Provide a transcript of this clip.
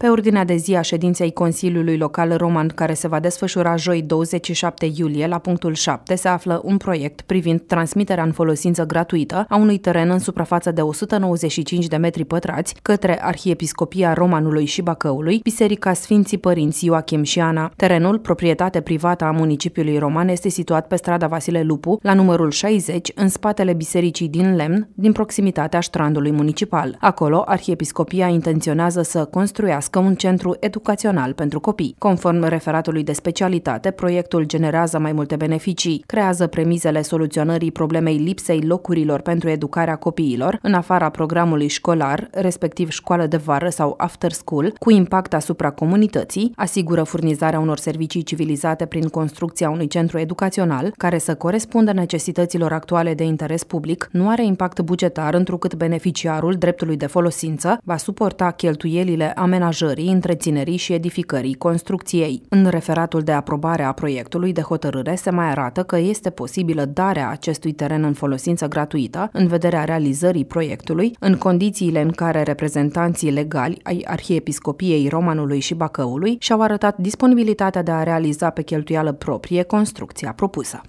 Pe ordinea de zi a ședinței Consiliului Local Roman, care se va desfășura joi 27 iulie, la punctul 7, se află un proiect privind transmiterea în folosință gratuită a unui teren în suprafață de 195 de metri pătrați către Arhiepiscopia Romanului și Bacăului, Biserica Sfinții Părinți Ioachim și Ana. Terenul, proprietate privată a municipiului roman, este situat pe strada Vasile Lupu, la numărul 60, în spatele bisericii din lemn, din proximitatea ștrandului municipal. Acolo, Arhiepiscopia intenționează să construiască construiască un centru educațional pentru copii. Conform referatului de specialitate, proiectul generează mai multe beneficii, creează premizele soluționării problemei lipsei locurilor pentru educarea copiilor, în afara programului școlar, respectiv școală de vară sau after school, cu impact asupra comunității, asigură furnizarea unor servicii civilizate prin construcția unui centru educațional care să corespundă necesităților actuale de interes public, nu are impact bugetar întrucât beneficiarul dreptului de folosință va suporta cheltuielile amenajate amenajării, întreținerii și edificării construcției. În referatul de aprobare a proiectului de hotărâre se mai arată că este posibilă darea acestui teren în folosință gratuită, în vederea realizării proiectului, în condițiile în care reprezentanții legali ai Arhiepiscopiei Romanului și Bacăului și-au arătat disponibilitatea de a realiza pe cheltuială proprie construcția propusă.